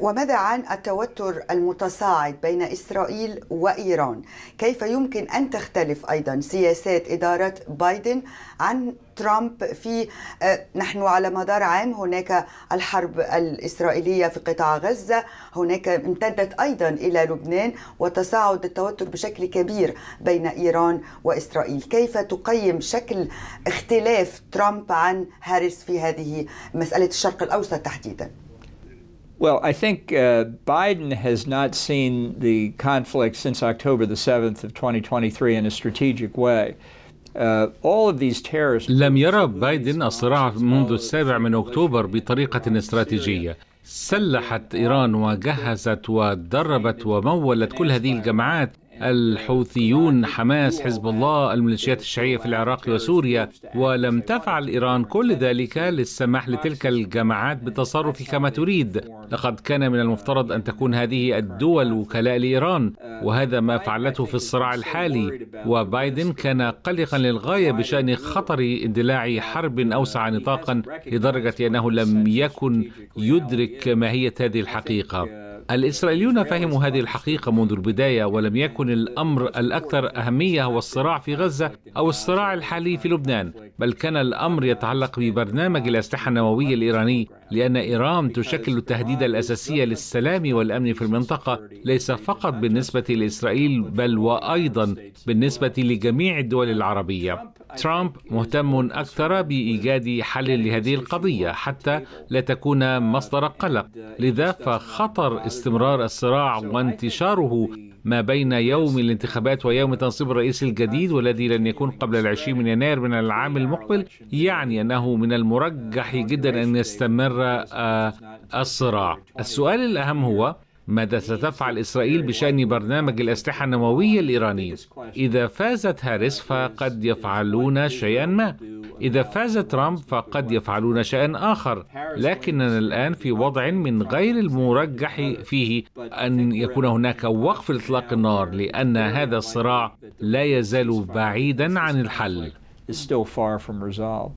وماذا عن التوتر المتصاعد بين اسرائيل وايران؟ كيف يمكن ان تختلف ايضا سياسات اداره بايدن عن ترامب في آه، نحن على مدار عام هناك الحرب الاسرائيليه في قطاع غزه، هناك امتدت ايضا الى لبنان وتصاعد التوتر بشكل كبير بين ايران واسرائيل، كيف تقيم شكل اختلاف ترامب عن هاريس في هذه مساله الشرق الاوسط تحديدا؟ Well, I think uh, Biden has not seen the conflict since October the 7th of 2023 in a strategic way. Uh, لم يرى بايدن الصراع منذ السابع من أكتوبر بطريقة استراتيجية سلحت إيران وجهزت ودربت ومولت كل هذه الجماعات الحوثيون حماس حزب الله الميليشيات الشيعية في العراق وسوريا ولم تفعل إيران كل ذلك للسماح لتلك الجماعات بالتصرف كما تريد لقد كان من المفترض أن تكون هذه الدول وكلاء لإيران وهذا ما فعلته في الصراع الحالي وبايدن كان قلقا للغاية بشأن خطر اندلاع حرب أوسع نطاقا لدرجة أنه لم يكن يدرك ماهية هذه الحقيقة الإسرائيليون فهموا هذه الحقيقة منذ البداية ولم يكن الأمر الأكثر أهمية هو الصراع في غزة أو الصراع الحالي في لبنان بل كان الأمر يتعلق ببرنامج الأسلحة النووية الإيراني لأن إيران تشكل التهديد الأساسي للسلام والأمن في المنطقة ليس فقط بالنسبة لإسرائيل بل وأيضا بالنسبة لجميع الدول العربية ترامب مهتم أكثر بإيجاد حل لهذه القضية حتى لا تكون مصدر قلق لذا فخطر استمرار الصراع وانتشاره ما بين يوم الانتخابات ويوم تنصيب الرئيس الجديد والذي لن يكون قبل العشرين من يناير من العام المقبل يعني أنه من المرجح جدا أن يستمر آه، الصراع السؤال الأهم هو ماذا ستفعل إسرائيل بشأن برنامج الأسلحة النووية الإيراني؟ إذا فازت هاريس فقد يفعلون شيئا ما إذا فاز ترامب فقد يفعلون شيئا آخر لكننا الآن في وضع من غير المرجح فيه أن يكون هناك وقف إطلاق النار لأن هذا الصراع لا يزال بعيدا عن الحل